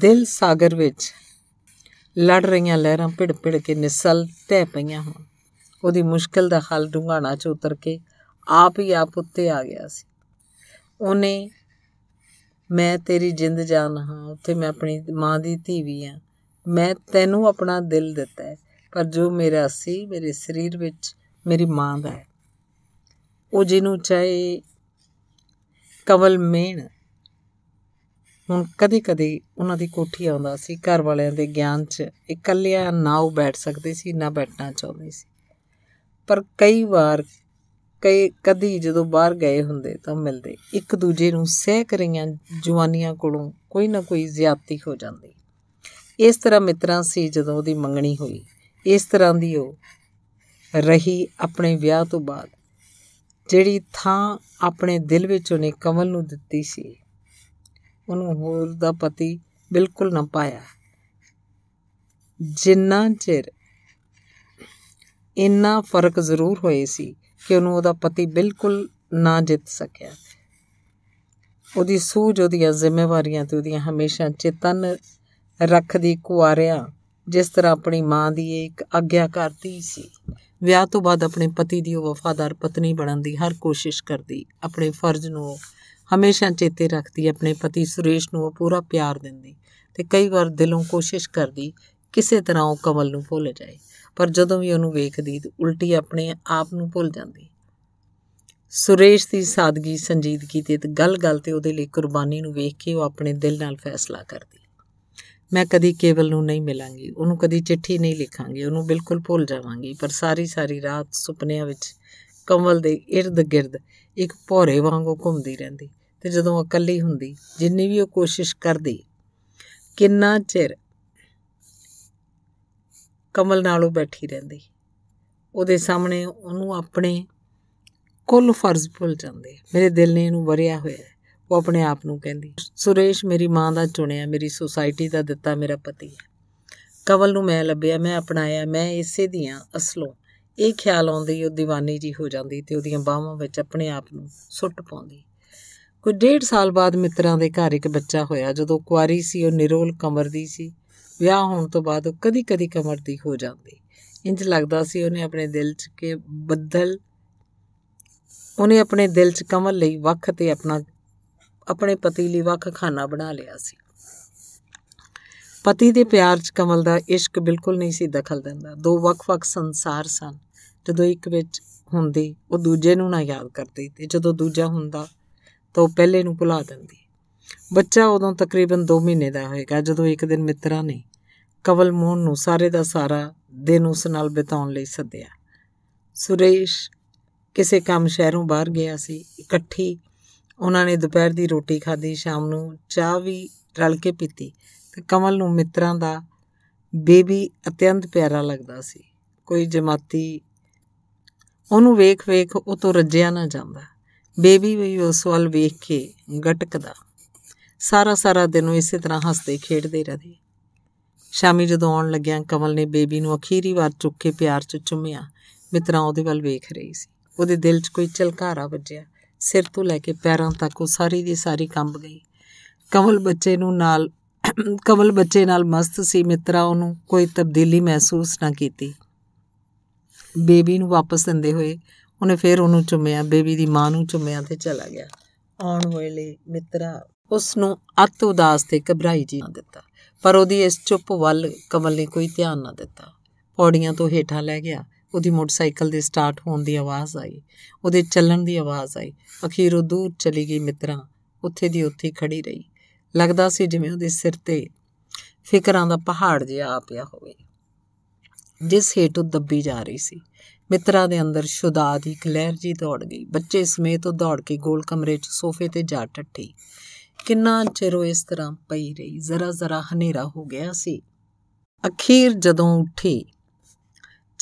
ਦਿਲ ਸਾਗਰ ਵਿੱਚ ਲੜ ਰਹੀਆਂ ਲਹਿਰਾਂ ਭਿੜ ਭਿੜ ਕੇ ਨਿਸਲ ਤੈ ਪਈਆਂ ਹੋਣ ਉਹਦੀ ਮੁਸ਼ਕਲ ਦਾ ਹੱਲ ਡੁੰਗਾਣਾ ਚ ਉਤਰ ਕੇ ਆਪ ਹੀ ਆਪ ਉੱਤੇ ਆ ਗਿਆ ਸੀ ਉਹਨੇ ਮੈਂ ਤੇਰੀ ਜਿੰਦ ਜਾਨ ਹਾਂ ਉੱਥੇ ਮੈਂ ਆਪਣੀ ਮਾਂ ਦੀ ਧੀ ਵੀ ਹਾਂ ਮੈਂ ਤੈਨੂੰ ਆਪਣਾ ਦਿਲ ਦਿੱਤਾ ਹੈ ਪਰ ਜੋ ਮੇਰਾ ਸੀ ਮੇਰੇ ਸਰੀਰ ਵਿੱਚ ਮੇਰੀ ਮਾਂ ਦਾ ਹੈ ਉਹ ਜਿਹਨੂੰ ਚਾਹੇ ਕਵਲ ਮੇਣ ਹੁਣ ਕਦੇ-ਕਦੇ ਉਹਨਾਂ ਦੀ ਕੋਠੀ ਆਉਂਦਾ ਸੀ ਘਰ ਵਾਲਿਆਂ ਦੇ ਗਿਆਨ 'ਚ ਇਕੱਲਿਆਂ ਨਾ ਉਹ ਬੈਠ ਸਕਦੇ ਸੀ ਨਾ ਬੈਠਣਾ ਚਾਹੁੰਦੇ ਸੀ ਪਰ ਕਈ ਵਾਰ ਕਈ ਕਦੀ ਜਦੋਂ ਬਾਹਰ ਗਏ ਹੁੰਦੇ ਤਾਂ ਮਿਲਦੇ ਇੱਕ ਦੂਜੇ ਨੂੰ ਸਹਿ ਕਰੀਆਂ ਜਵਾਨੀਆਂ ਕੋਲੋਂ ਕੋਈ ਨਾ ਕੋਈ ਜ਼ਿਆਦਤੀ ਹੋ ਜਾਂਦੀ ਇਸ ਤਰ੍ਹਾਂ ਮਿੱਤਰਾਂ ਸੀ ਜਦੋਂ ਉਹਦੀ ਮੰਗਣੀ ਹੋਈ ਇਸ ਤਰ੍ਹਾਂ ਦੀ ਉਹ ਰਹੀ ਆਪਣੇ ਵਿਆਹ ਤੋਂ ਬਾਅਦ ਜਿਹੜੀ ਥਾਂ ਆਪਣੇ ਦਿਲ ਵਿੱਚ ਉਹਨੇ ਕਮਲ ਨੂੰ ਦਿੱਤੀ ਸੀ ਉਹਨੂੰ ਹੋਰ ਦਾ ਪਤੀ ਬਿਲਕੁਲ ਨਾ ਪਾਇਆ ਜਿੰਨਾ ਚਿਰ ਇੰਨਾ ਫਰਕ ਜ਼ਰੂਰ ਹੋਏ ਸੀ ਕਿ ਉਹਨੂੰ ਉਹਦਾ ਪਤੀ ਬਿਲਕੁਲ ਨਾ ਜਿੱਤ ਸਕਿਆ ਉਹਦੀ ਸੂਝ ਉਹਦੀਆਂ ਜ਼ਿੰਮੇਵਾਰੀਆਂ ਤੇ ਉਹਦੀਆਂ ਹਮੇਸ਼ਾ ਚੇਤਨ ਰੱਖਦੀ ਕੁਆਰਿਆਂ ਜਿਸ ਤਰ੍ਹਾਂ ਆਪਣੀ ਮਾਂ ਦੀ ਇੱਕ ਆਗਿਆ ਕਰਦੀ ਸੀ ਵਿਆਹ ਤੋਂ ਬਾਅਦ ਆਪਣੇ ਪਤੀ ਦੀ ਉਹ ਵਫਾਦਾਰ ਪਤਨੀ ਬਣਨ ਦੀ ਹਰ ਕੋਸ਼ਿਸ਼ ਕਰਦੀ ਆਪਣੇ ਫਰਜ਼ ਨੂੰ ਹਮੇਸ਼ਾ ਚੇਤੇ ਰੱਖਦੀ ਆਪਣੇ ਪਤੀ ਸੁਰੇਸ਼ ਨੂੰ ਉਹ ਪੂਰਾ ਪਿਆਰ ਦਿੰਦੀ ਤੇ ਕਈ ਵਾਰ ਦਿਲੋਂ ਕੋਸ਼ਿਸ਼ ਕਰਦੀ ਕਿਸੇ ਤਰ੍ਹਾਂ ਉਹ ਕਮਲ ਨੂੰ ਭੁੱਲ ਜਾਏ ਪਰ ਜਦੋਂ ਵੀ ਉਹਨੂੰ ਵੇਖਦੀ ਤੇ ਉਲਟੀ ਆਪਣੇ ਆਪ ਨੂੰ ਭੁੱਲ ਜਾਂਦੀ ਸੁਰੇਸ਼ ਦੀ ਸਾਦਗੀ ਸੰਜੀਦਗੀ ਤੇ ਗੱਲ-ਗੱਲ ਤੇ ਉਹਦੇ ਲਈ ਕੁਰਬਾਨੀ ਨੂੰ ਵੇਖ ਕੇ ਉਹ ਆਪਣੇ ਦਿਲ ਨਾਲ ਫੈਸਲਾ ਕਰਦੀ ਮੈਂ ਕਦੀ ਕੇਵਲ ਨੂੰ ਨਹੀਂ ਮਿਲਾਂਗੀ ਉਹਨੂੰ ਕਦੀ ਚਿੱਠੀ ਨਹੀਂ ਲਿਖਾਂਗੀ ਉਹਨੂੰ ਬਿਲਕੁਲ ਭੁੱਲ ਜਾਵਾਂਗੀ ਪਰ ਸਾਰੀ ਸਾਰੀ ਰਾਤ ਸੁਪਨਿਆਂ ਵਿੱਚ ਕਮਲ ਦੇ ird-gird ਇੱਕ ਭੌਰੇ ਵਾਂਗੂ ਘੁੰਮਦੀ ਰਹਿੰਦੀ ਤੇ ਜਦੋਂ ਇਕੱਲੀ ਹੁੰਦੀ ਜਿੰਨੀ ਵੀ ਉਹ ਕੋਸ਼ਿਸ਼ ਕਰਦੀ ਕਿੰਨਾ ਚਿਰ ਕਮਲ ਨਾਲੋਂ ਬੈਠੀ ਰਹਿੰਦੀ ਉਹਦੇ ਸਾਹਮਣੇ ਉਹਨੂੰ ਆਪਣੇ ਕੁੱਲ ਫਰਜ਼ ਭੁੱਲ ਜਾਂਦੇ ਮੇਰੇ ਦਿਲ ਨੇ ਇਹਨੂੰ ਵਰਿਆ ਹੋਇਆ ਉਹ ਆਪਣੇ ਆਪ ਨੂੰ ਕਹਿੰਦੀ ਸੁਰੇਸ਼ ਮੇਰੀ ਮਾਂ ਦਾ ਚੁਣਿਆ ਮੇਰੀ ਸੋਸਾਇਟੀ ਦਾ ਦਿੱਤਾ ਮੇਰਾ ਪਤੀ ਹੈ ਕਵਲ ਨੂੰ ਮੈਂ ਲੱਭਿਆ ਮੈਂ ਅਪਣਾਇਆ ਮੈਂ ਇਸੇ ਦੀਆਂ ਅਸਲੋਂ ਇਹ ਖਿਆਲ ਆਉਂਦੀ ਉਹ دیਵਾਨੀ ਜੀ ਹੋ ਜਾਂਦੀ ਤੇ ਉਹਦੀਆਂ ਬਾਹਾਂ ਵਿੱਚ ਆਪਣੇ ਆਪ ਨੂੰ ਸੁੱਟ ਪਾਉਂਦੀ ਕੋਈ ਡੇਢ ਸਾਲ ਬਾਅਦ ਮਿੱਤਰਾਂ ਦੇ ਘਰ ਇੱਕ ਬੱਚਾ ਹੋਇਆ ਜਦੋਂ ਕੁਆਰੀ ਸੀ ਉਹ ਨਿਰੋਲ ਕਮਰ ਦੀ ਸੀ ਵਿਆਹ ਹੋਣ ਤੋਂ ਬਾਅਦ ਉਹ ਕਦੀ-ਕਦੀ ਕਮਰ ਦੀ ਹੋ ਜਾਂਦੀ ਇੰਜ ਲੱਗਦਾ ਸੀ ਉਹਨੇ ਆਪਣੇ ਦਿਲ 'ਚ ਕਿ ਬੱਦਲ ਉਹਨੇ ਆਪਣੇ ਦਿਲ 'ਚ ਕਮਲ ਲਈ ਵਕਤ ਤੇ ਆਪਣਾ ਆਪਣੇ ਪਤੀ ਲਈ ਵੱਖ ਖਾਣਾ ਬਣਾ ਲਿਆ ਸੀ ਪਤੀ ਦੇ ਪਿਆਰ 'ਚ ਕਮਲ ਦਾ ਇਸ਼ਕ ਬਿਲਕੁਲ ਨਹੀਂ ਸੀ ਦਖਲ ਦਿੰਦਾ ਦੋ ਵੱਖ-ਵੱਖ ਸੰਸਾਰ ਸਨ ਜਦੋਂ ਇੱਕ ਵਿੱਚ ਹੁੰਦੀ ਉਹ ਦੂਜੇ ਨੂੰ ਨਾ ਯਾਦ ਕਰਦੀ ਤੇ ਜਦੋਂ ਦੂਜਾ ਹੁੰਦਾ ਤਾਂ ਉਹ ਪਹਿਲੇ ਨੂੰ ਭੁਲਾ ਦਿੰਦੀ ਬੱਚਾ ਉਦੋਂ ਤਕਰੀਬਨ 2 ਮਹੀਨੇ ਦਾ ਹੋਏਗਾ ਜਦੋਂ ਇੱਕ ਦਿਨ ਮਿੱਤਰਾਂ ਨੇ ਕਵਲ ਮੋਹਨ ਨੂੰ ਸਾਰੇ ਦਾ ਸਾਰਾ ਦਿਨ ਉਸ ਨਾਲ ਬਿਤਾਉਣ ਲਈ ਸੱਦਿਆ ਸੁਰੇਸ਼ ਕਿਸੇ ਕੰਮ ਸ਼ਹਿਰੋਂ ਬਾਹਰ ਗਿਆ ਸੀ ਇਕੱਠੀ ਉਹਨਾਂ ਨੇ ਦੁਪਹਿਰ ਦੀ ਰੋਟੀ ਖਾਧੀ ਸ਼ਾਮ ਨੂੰ ਚਾਹ ਵੀ ਰਲ ਕੇ ਪੀਤੀ ਤੇ ਕਮਲ ਨੂੰ ਮਿੱਤਰਾਂ ਦਾ ਬੇਬੀ ਅਤਿਅੰਤ ਪਿਆਰਾ ਲੱਗਦਾ ਸੀ ਕੋਈ ਜਮਾਤੀ ਉਹਨੂੰ ਵੇਖ-ਵੇਖ ਉਹ ਤੋਂ ਰੱਜਿਆ ਨਾ ਜਾਂਦਾ ਬੇਬੀ ਵੀ ਉਸ ਵੱਲ ਵੇਖ ਕੇ ਗਟਕਦਾ ਸਾਰਾ ਸਾਰਾ ਦਿਨ ਉਹ ਇਸੇ ਤਰ੍ਹਾਂ ਹੱਸਦੇ ਖੇਡਦੇ ਰਹੇ ਸ਼ਾਮੀ ਜਦੋਂ ਆਉਣ ਲੱਗਿਆ ਕਮਲ ਨੇ ਬੇਬੀ ਨੂੰ ਅਖੀਰੀ ਵਾਰ ਚੁੱਕ ਕੇ ਪਿਆਰ 'ਚ ਚੁੰਮਿਆ ਮਿੱਤਰਾਂ ਉਹਦੇ ਵੱਲ ਵੇਖ ਰਹੀ ਸੀ ਉਹਦੇ ਦਿਲ 'ਚ ਕੋਈ ਝਲਕਾਰਾ ਵੱਜਿਆ ਸਿਰ ਤੋਂ ਲੈ ਕੇ ਪੈਰਾਂ ਤੱਕ ਉਹ ਸਾਰੀ ਦੀ ਸਾਰੀ ਕੰਬ ਗਈ ਕਮਲ ਬੱਚੇ ਨੂੰ ਨਾਲ ਕਮਲ ਬੱਚੇ ਨਾਲ ਮਸਤ ਸੀ ਮਿੱਤਰਾ ਉਹਨੂੰ ਕੋਈ ਤਬਦੀਲੀ ਮਹਿਸੂਸ ਨਾ ਕੀਤੀ ਬੇਬੀ ਨੂੰ ਵਾਪਸ ਦਿੰਦੇ ਹੋਏ ਉਹਨੇ ਫੇਰ ਉਹਨੂੰ ਚੁੰਮਿਆ ਬੇਬੀ ਦੀ ਮਾਂ ਨੂੰ ਚੁੰਮਿਆ ਤੇ ਚਲਾ ਗਿਆ ਆਉਣ ਵੇਲੇ ਮਿੱਤਰਾ ਉਸ ਨੂੰ ਅਤ ਉਦਾਸ ਤੇ ਘਬਰਾਈ ਜੀ ਦਿੱਤਾ ਪਰ ਉਹਦੀ ਇਸ ਚੁੱਪ ਵੱਲ ਕਮਲ ਨੇ ਕੋਈ ਧਿਆਨ ਨਾ ਦਿੱਤਾ ਪੌੜੀਆਂ ਤੋਂ ਹੇਠਾਂ ਲੈ ਗਿਆ ਉਹਦੀ ਮੋਟਰਸਾਈਕਲ ਦੇ ਸਟਾਰਟ ਹੋਣ ਦੀ ਆਵਾਜ਼ ਆਈ ਉਹਦੇ ਚੱਲਣ ਦੀ ਆਵਾਜ਼ ਆਈ ਅਖੀਰ ਉਹ ਦੂਰ ਚਲੀ ਗਈ ਮਿੱਤਰਾਂ ਉੱਥੇ ਦੀ ਉੱਥੇ ਖੜੀ ਰਹੀ ਲੱਗਦਾ ਸੀ ਜਿਵੇਂ ਉਹਦੇ ਸਿਰ ਤੇ ਫਿਕਰਾਂ ਦਾ ਪਹਾੜ ਜਿਹਾ ਆ ਪਿਆ ਹੋਵੇ ਜਿਸ ਹੇਠ ਉਹ ਦੱਬੀ ਜਾ ਰਹੀ ਸੀ ਮਿੱਤਰਾ ਦੇ ਅੰਦਰ ਸ਼ੁਦਾ ਦੀ ਇੱਕ ਲਹਿਰ ਜੀ ਦੌੜ ਗਈ ਬੱਚੇ ਸਮੇਤ ਉਹ ਦੌੜ ਕੇ ਗੋਲ ਕਮਰੇ 'ਚ ਸੋਫੇ ਤੇ ਜਾ ਟੱਟੀ ਕਿੰਨਾ ਚਿਰ ਉਹ ਇਸ ਤਰ੍ਹਾਂ ਪਈ ਰਹੀ ਜ਼ਰਾ ਜ਼ਰਾ ਹਨੇਰਾ ਹੋ ਗਿਆ ਸੀ ਅਖੀਰ ਜਦੋਂ ਉੱਠੀ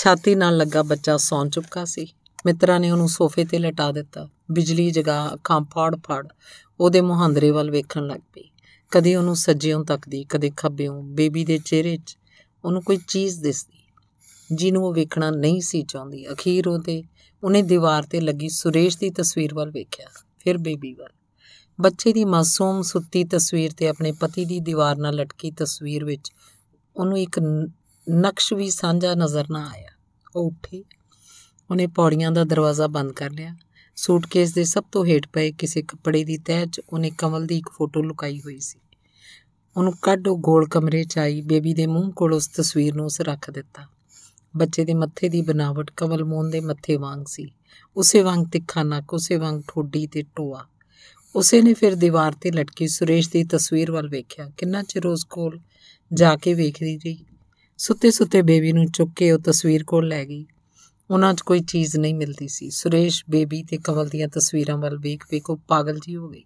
ਛਾਤੀ ਨਾਲ ਲੱਗਾ ਬੱਚਾ ਸੌਂ ਚੁੱਕਾ ਸੀ ਮਿੱਤਰਾਂ ਨੇ ਉਹਨੂੰ ਸੋਫੇ ਤੇ ਲਟਾ ਦਿੱਤਾ ਬਿਜਲੀ ਜਗਾ ਅੱਖਾਂ ਫੜ ਫੜ ਉਹਦੇ ਮੁਹੰਦਰੇ ਵੱਲ ਵੇਖਣ ਲੱਗ ਪਈ ਕਦੇ ਉਹਨੂੰ ਸੱਜਿਓਂ ਤੱਕਦੀ ਕਦੇ ਖੱਬਿਓਂ ਬੇਬੀ ਦੇ ਚਿਹਰੇ 'ਚ ਉਹਨੂੰ ਕੋਈ ਚੀਜ਼ ਦਿਸਦੀ ਜਿਹਨੂੰ ਉਹ ਵੇਖਣਾ ਨਹੀਂ ਸੀ ਚਾਹੁੰਦੀ ਅਖੀਰ ਉਹਦੇ ਉਹਨੇ ਦੀਵਾਰ ਤੇ ਲੱਗੀ ਸੁਰੇਸ਼ ਦੀ ਤਸਵੀਰ ਵੱਲ ਵੇਖਿਆ ਫਿਰ ਬੇਬੀ ਵੱਲ ਬੱਚੇ ਦੀ ਮਾਸੂਮ ਸੁੱਤੀ ਤਸਵੀਰ ਤੇ ਆਪਣੇ ਪਤੀ ਦੀ ਦੀਵਾਰ ਨਾਲ ਲਟਕੀ ਤਸਵੀਰ ਵਿੱਚ ਉਹਨੂੰ ਇੱਕ ਨਕਸ਼ ਵੀ ਸਾਂਝਾ ਨਜ਼ਰ ਨਾ ਆਇਆ ਉਹ ਉੱਠੀ ਉਹਨੇ ਪੌੜੀਆਂ ਦਾ ਦਰਵਾਜ਼ਾ ਬੰਦ ਕਰ ਲਿਆ ਸੂਟਕੇਸ ਦੇ ਸਭ ਤੋਂ ਹੇਠ ਪਏ ਕਿਸੇ ਕੱਪੜੇ ਦੀ ਤਹਿ 'ਚ ਉਹਨੇ ਕਮਲ ਦੀ ਇੱਕ ਫੋਟੋ ਲੁਕਾਈ ਹੋਈ ਸੀ ਉਹਨੂੰ ਕੱਢ ਉਹ ਗੋਲ ਕਮਰੇ 'ਚ ਆਈ ਬੇਬੀ ਦੇ ਮੂੰਹ ਕੋਲ ਉਸ ਤਸਵੀਰ ਨੂੰ ਉਸ ਰੱਖ ਦਿੱਤਾ ਬੱਚੇ ਦੇ ਮੱਥੇ ਦੀ ਬਨਾਵਟ ਕਮਲ ਮੋਹਨ ਦੇ ਮੱਥੇ ਵਾਂਗ ਸੀ ਉਸੇ ਵਾਂਗ ਤਿੱਖਾ ਨੱਕ ਉਸੇ ਵਾਂਗ ਠੋਡੀ ਤੇ ਟੋਆ ਉਸੇ ਨੇ ਫਿਰ ਦੀਵਾਰ ਤੇ ਲਟਕੀ ਸੁਰੇਸ਼ ਦੀ ਤਸਵੀਰ ਵੱਲ ਵੇਖਿਆ ਕਿੰਨਾ ਚਿਰ ਉਸ ਕੋਲ ਜਾ ਕੇ ਵੇਖਦੀ ਰਹੀ ਸੁੱਤੇ-ਸੁੱਤੇ ਬੇਬੀ ਨੂੰ ਚੁੱਕ ਕੇ ਉਹ ਤਸਵੀਰ ਕੋਲ ਲੈ ਗਈ ਉਹਨਾਂ 'ਚ ਕੋਈ ਚੀਜ਼ ਨਹੀਂ ਮਿਲਦੀ ਸੀ ਸੁਰੇਸ਼ ਬੇਬੀ ਤੇ ਕਮਲ ਦੀਆਂ ਤਸਵੀਰਾਂ ਵੱਲ ਵੇਖ ਕੇ ਉਹ ਪਾਗਲ ਜੀ ਹੋ ਗਈ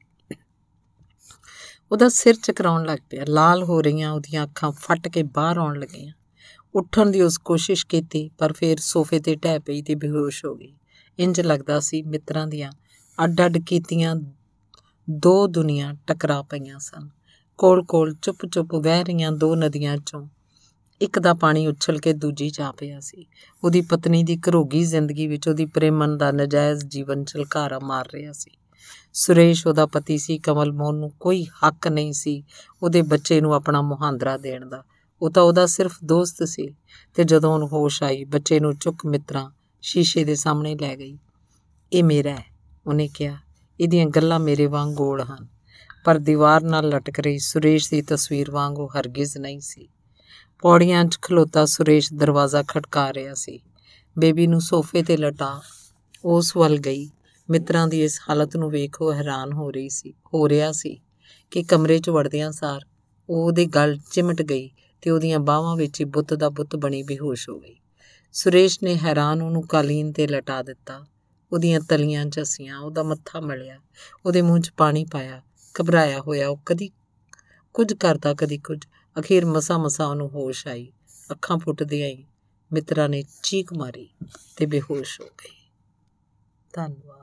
ਉਹਦਾ ਸਿਰ ਚਕਰਾਉਣ ਲੱਗ ਪਿਆ ਲਾਲ ਹੋ ਰਹੀਆਂ ਉਹਦੀਆਂ ਅੱਖਾਂ ਫਟ ਕੇ ਬਾਹਰ ਆਉਣ ਲੱਗੀਆਂ ਉੱਠਣ ਦੀ ਉਸ ਕੋਸ਼ਿਸ਼ ਕੀਤੀ ਪਰ ਫਿਰ ਸੋਫੇ ਤੇ ਢਹਿ ਪਈ ਤੇ ਬੇਹੋਸ਼ ਹੋ ਗਈ ਇੰਜ ਲੱਗਦਾ ਸੀ ਮਿੱਤਰਾਂ ਦੀਆਂ ਅੱਡ-ਅੱਡ ਕੀਤੀਆਂ ਦੋ ਦੁਨੀਆਂ ਟਕਰਾ ਪਈਆਂ ਸਨ ਕੋਲ-ਕੋਲ ਚੁੱਪ-ਚੁੱਪ ਵਹਿ ਰਹੀਆਂ ਦੋ ਨਦੀਆਂ ਚੋਂ ਇੱਕ ਦਾ ਪਾਣੀ ਉਛਲ ਕੇ ਦੂਜੀ ਆ ਪਿਆ ਸੀ ਉਹਦੀ ਪਤਨੀ ਦੀ ਘਰੋਗੀ ਜ਼ਿੰਦਗੀ ਵਿੱਚ ਉਹਦੀ ਪ੍ਰੇਮਨ ਦਾ ਨਜਾਇਜ਼ ਜੀਵਨ ਚਲਕਾਰਾ ਮਾਰ ਰਿਹਾ ਸੀ ਸੁਰੇਸ਼ ਉਹਦਾ ਪਤੀ ਸੀ ਕਮਲ ਮੋਹਨ ਨੂੰ ਕੋਈ ਹੱਕ ਨਹੀਂ ਸੀ ਉਹਦੇ ਬੱਚੇ ਨੂੰ ਆਪਣਾ ਮੁਹਾਂਦਰਾ ਦੇਣ ਦਾ ਉਹ ਤਾਂ ਉਹਦਾ ਸਿਰਫ ਦੋਸਤ ਸੀ ਤੇ ਜਦੋਂ ਉਹਨੂੰ ਹੋਸ਼ ਆਈ ਬੱਚੇ ਨੂੰ ਚੁੱਕ ਮਿੱਤਰਾਂ ਸ਼ੀਸ਼ੇ ਦੇ ਸਾਹਮਣੇ ਲੈ ਗਈ ਇਹ ਮੇਰਾ ਹੈ ਉਹਨੇ ਕਿਹਾ ਇਹਦੀਆਂ ਗੱਲਾਂ ਮੇਰੇ ਵਾਂਗ ਗੋਲ ਹਨ ਪਰ ਦੀਵਾਰ ਨਾਲ ਲਟਕ ਰਹੀ ਸੁਰੇਸ਼ ਦੀ ਤਸਵੀਰ ਵਾਂਗ ਉਹ ਹਰਗਿਜ਼ ਨਹੀਂ ਸੀ ਪੌੜੀਆਂ 'ਚ ਖਲੋਤਾ ਸੁਰੇਸ਼ ਦਰਵਾਜ਼ਾ ਖਟਕਾ ਰਿਹਾ ਸੀ ਬੇਬੀ ਨੂੰ ਸੋਫੇ ਤੇ ਲਟਾ ਉਸ ਵੱਲ ਗਈ ਮਿੱਤਰਾਂ ਦੀ ਇਸ ਹਾਲਤ ਨੂੰ ਵੇਖ ਉਹ ਹੈਰਾਨ ਹੋ ਰਹੀ ਸੀ ਹੋ ਰਿਹਾ ਸੀ ਕਿ ਕਮਰੇ 'ਚ ਵੜਦਿਆਂ ਸਾਰ ਉਹਦੇ ਗਲ ਚਿਮਟ ਗਈ ਤੇ ਉਹਦੀਆਂ ਬਾਹਾਂ ਵਿੱਚ ਹੀ ਬੁੱਤ ਦਾ ਬੁੱਤ ਬਣੀ ਬੇਹੋਸ਼ ਹੋ ਗਈ ਸੁਰੇਸ਼ ਨੇ ਹੈਰਾਨ ਉਹਨੂੰ ਕਾਲੀਨ ਤੇ ਲਟਾ ਦਿੱਤਾ ਉਹਦੀਆਂ ਤਲੀਆਂ ਝਸੀਆਂ ਉਹਦਾ ਮੱਥਾ ਮਲਿਆ ਉਹਦੇ ਮੂੰਹ 'ਚ ਪਾਣੀ ਪਾਇਆ ਘਬਰਾਇਆ ਹੋਇਆ ਉਹ ਕਦੀ ਕੁਝ ਕਰਦਾ ਕਦੀ ਕੁਝ ਅਖੀਰ ਮਸਾ ਮਸਾ ਉਹਨੂੰ ਹੋਸ਼ ਆਈ ਅੱਖਾਂ ਫੁੱਟਦੀਆਂ ਹੀ ਨੇ ਚੀਕ ਮਾਰੀ ਤੇ ਬੇਹੋਸ਼ ਹੋ ਗਈ ਧੰਨਵਾਦ